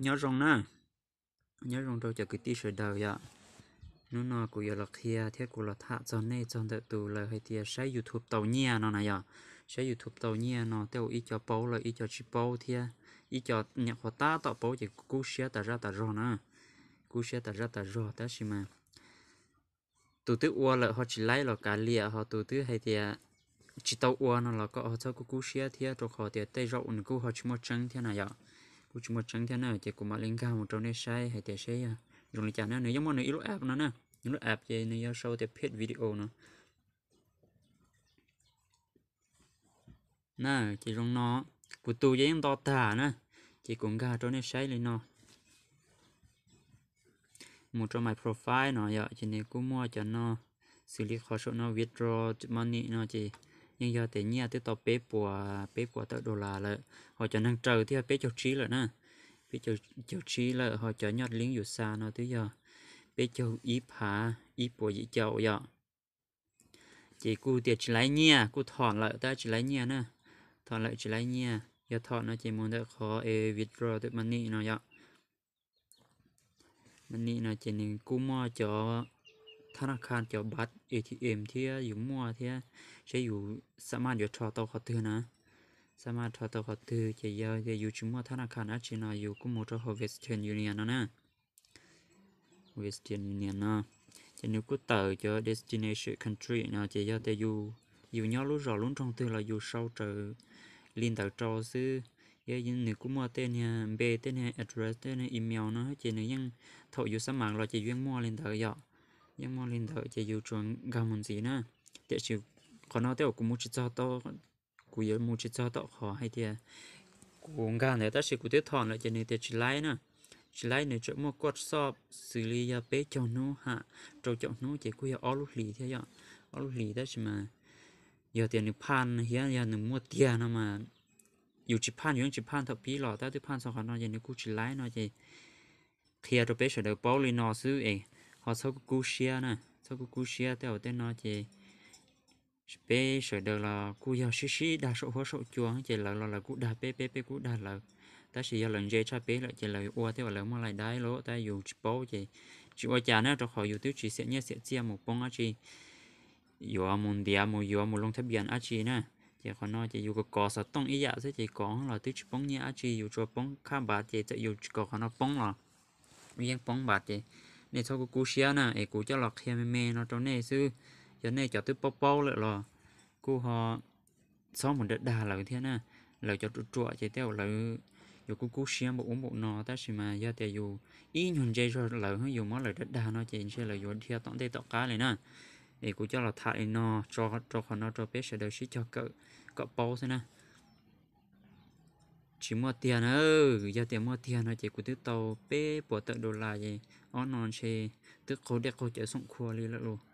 nhớ rong na nhớ rong đâu cho cái tí sợi đầu ya nó nó cũng giờ là kia thế của là thạ cho nên cho đợi tù là hay thì sẽ youtube tàu nhia nó này ya sẽ youtube tàu nhia nó theo ý cho bao là ý cho chỉ bao thế ý cho nhạc hoa ta tạo bao chỉ cú xe ta ra ta rồi na cú xe ta ra ta rồi ta xí mà tụ tứ ua là họ chỉ lấy là cá lìa họ tụ tứ hay thì chỉ tàu ua nó là có họ cho cú xe thế cho họ thì tay rộng cú họ chỉ một chân thế này ya của chúng một trắng thế nào chỉ của mà lên cao một trong đây sai hay thế sai à dùng lại chán nữa nếu giống mà nếu app nó nè những lúc app chơi nếu sau thì phết video nó nè chỉ dùng nó của tôi giấy em to thả nè chỉ cũng gà trong đây sai lên nó một trong my profile nó giờ dạ, chỉ nên cũng mua cho nó xử lý khó số nó withdraw money nó chỉ nhưng giờ thì nhà tiếp tục bé của bé của tới đô la lợi họ cho năng trời thì bé cho trí lợi nè bé cho cho trí lợi họ cho nhọt lính dù xa nó tới giờ bé cho ít hả ít của dĩ chậu giờ chỉ cụ tiệt chỉ lấy nhà cụ thọn lợi ta chỉ lấy nhà nè thọn lợi chỉ lấy nhà giờ thọn nó chỉ muốn được khó e withdraw tới money nó giờ money nó chỉ nên cú mua cho ธนาคารเกี่ยวบัตร ATM ที่อยู่มั่วที่ใช้อยู่สามารถอยู่ทอต่อขอตือนะสามารถทอต่อขอตือจะยาวจะอยู่ชิมั่วธนาคารอาชินาอยู่กุมูทอเวสเทิร์นยูเนียนนะนะเวสเทิร์นยูเนียนนะจะนิ้วกูเต๋อจะ destination country นะจะยาวจะอยู่อยู่ย่อรู้รอลุ้นตรงตือเราอยู่เศร้าเจอลินเต๋อจอซื้อ giờ những nữ cũng mua tên nhà bê tên nhà address tên nhà email nó chỉ nữ nhân thọ dù sắm mạng rồi chỉ duyên mua lên tới giờ nhưng mà linh thợ chơi yêu chuộng gà muốn gì nữa để chịu còn nó theo cũng muốn chỉ cho to cũng yêu muốn chỉ cho to khó hay thì cũng gà này ta sẽ cũng tiếp thọn lại cho nên để chỉ lái nữa chỉ lái nữa chỗ mua quạt sọp xử lý ya bé cho nó hạ trâu cho nó chỉ cũng yêu ở lúc lì thế nhở ở lúc lì đó chỉ mà giờ tiền được pan hiện giờ được mua tiền nó mà dù chỉ pan dù chỉ pan thập bí lọ ta tiếp pan sau khi e. nó giờ nó chỉ lái nó chỉ khi ở bên sẽ được bao lì nó họ sau cú xia nè sau cú cú xia theo tên nó chỉ bé sợ được là cú giàu xí xí đa số hóa số chuông chỉ là là là cú đa bé bé bé cú đa là ta chỉ lần dây cha bé lại chỉ là ua theo là mua lại đái lỗ ta dùng bố chỉ chỉ ua chả nữa cho khỏi dùng tiêu chỉ sẽ nhớ sẽ chia một bông á chỉ yo mun dia mu yo mu long tháp bian á chỉ nè chỉ còn nói chỉ dùng cái cỏ sạt tông ý dạ sẽ chỉ có là tiêu chỉ bông nhá á chỉ dùng cho bông khám bát chỉ sẽ dùng có còn nó bông là riêng bông bát chỉ này sau cú xia nè ấy cú cho lọt kia mẹ mẹ nó trong này sư cho này cho tới bao bao lại lò cú họ sau một đất đà là thế nè là cho trụ trụ chế theo là dù cú cú xia một uống một nọ ta xí mà do tại dù ý nhon dây rồi là hơi dù mới là đất đà nó chỉ sẽ là dù thia tổng tê tọt cá này nè ấy cú cho lọt thải nọ cho cho họ nó cho bé sẽ đợi xí cho cỡ cỡ bao thế nè chỉ mua tiền ơ ừ, ừ, giờ tiền mua tiền là chỉ của thứ tàu bê bỏ tận đô la gì on non xe tức cố đẹp cố chơi sống khua li lắm luôn